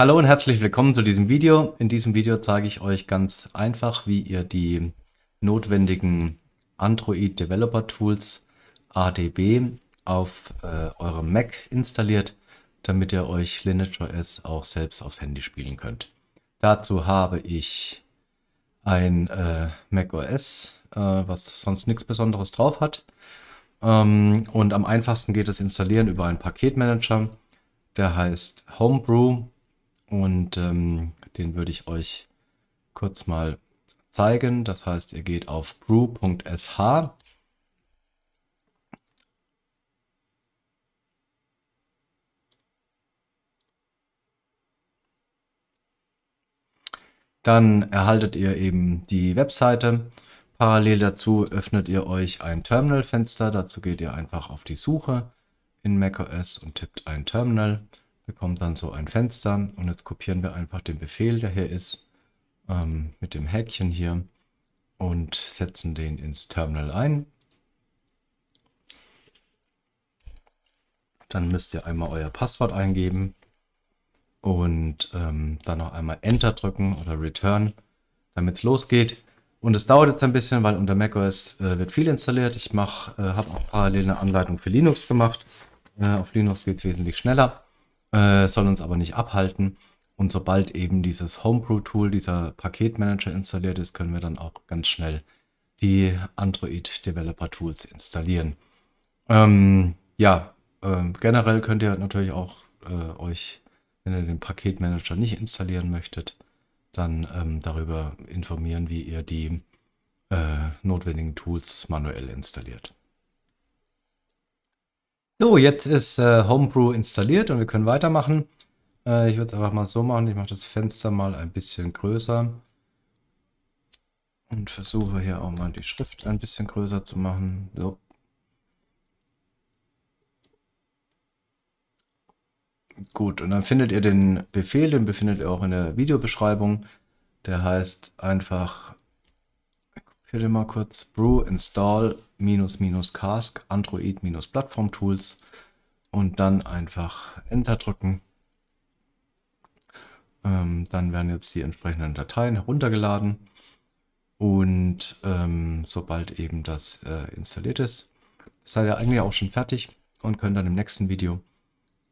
Hallo und herzlich willkommen zu diesem Video. In diesem Video zeige ich euch ganz einfach, wie ihr die notwendigen Android Developer Tools ADB auf äh, eurem Mac installiert, damit ihr euch Lineage OS auch selbst aufs Handy spielen könnt. Dazu habe ich ein äh, Mac OS, äh, was sonst nichts Besonderes drauf hat. Ähm, und am einfachsten geht es installieren über einen Paketmanager, der heißt Homebrew und ähm, den würde ich euch kurz mal zeigen. Das heißt, ihr geht auf brew.sh Dann erhaltet ihr eben die Webseite. Parallel dazu öffnet ihr euch ein Terminal-Fenster. Dazu geht ihr einfach auf die Suche in macOS und tippt ein Terminal bekommt dann so ein Fenster und jetzt kopieren wir einfach den Befehl, der hier ist, ähm, mit dem Häkchen hier und setzen den ins Terminal ein. Dann müsst ihr einmal euer Passwort eingeben und ähm, dann noch einmal Enter drücken oder Return, damit es losgeht. Und es dauert jetzt ein bisschen, weil unter macOS äh, wird viel installiert. Ich äh, habe auch parallel eine Anleitung für Linux gemacht. Äh, auf Linux geht es wesentlich schneller äh, soll uns aber nicht abhalten. Und sobald eben dieses Homebrew-Tool, dieser Paketmanager installiert ist, können wir dann auch ganz schnell die Android Developer Tools installieren. Ähm, ja, äh, generell könnt ihr natürlich auch äh, euch, wenn ihr den Paketmanager nicht installieren möchtet, dann ähm, darüber informieren, wie ihr die äh, notwendigen Tools manuell installiert. So, jetzt ist äh, Homebrew installiert und wir können weitermachen. Äh, ich würde es einfach mal so machen. Ich mache das Fenster mal ein bisschen größer. Und versuche hier auch mal die Schrift ein bisschen größer zu machen. So. Gut, und dann findet ihr den Befehl, den befindet ihr auch in der Videobeschreibung. Der heißt einfach Fehlt mal kurz brew install minus minus cask android minus plattform tools und dann einfach enter drücken. Ähm, dann werden jetzt die entsprechenden Dateien heruntergeladen und ähm, sobald eben das äh, installiert ist, seid ihr eigentlich auch schon fertig und könnt dann im nächsten Video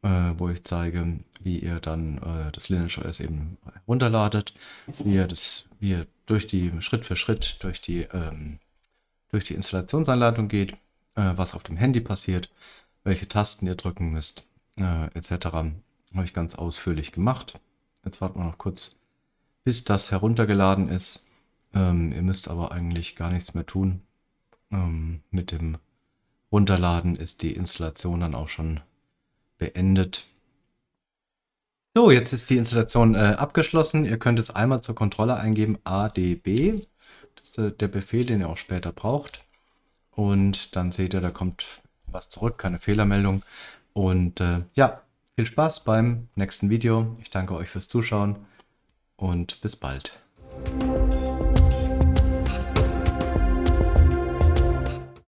äh, wo ich zeige, wie ihr dann äh, das Linux OS eben runterladet, wie ihr, das, wie ihr durch die Schritt für Schritt durch die, ähm, durch die Installationsanleitung geht, äh, was auf dem Handy passiert, welche Tasten ihr drücken müsst, äh, etc. Habe ich ganz ausführlich gemacht. Jetzt warten wir noch kurz, bis das heruntergeladen ist. Ähm, ihr müsst aber eigentlich gar nichts mehr tun. Ähm, mit dem Runterladen ist die Installation dann auch schon beendet. So, jetzt ist die Installation äh, abgeschlossen. Ihr könnt jetzt einmal zur Kontrolle eingeben adb. Das ist äh, der Befehl, den ihr auch später braucht. Und dann seht ihr, da kommt was zurück, keine Fehlermeldung. Und äh, ja, viel Spaß beim nächsten Video. Ich danke euch fürs Zuschauen und bis bald.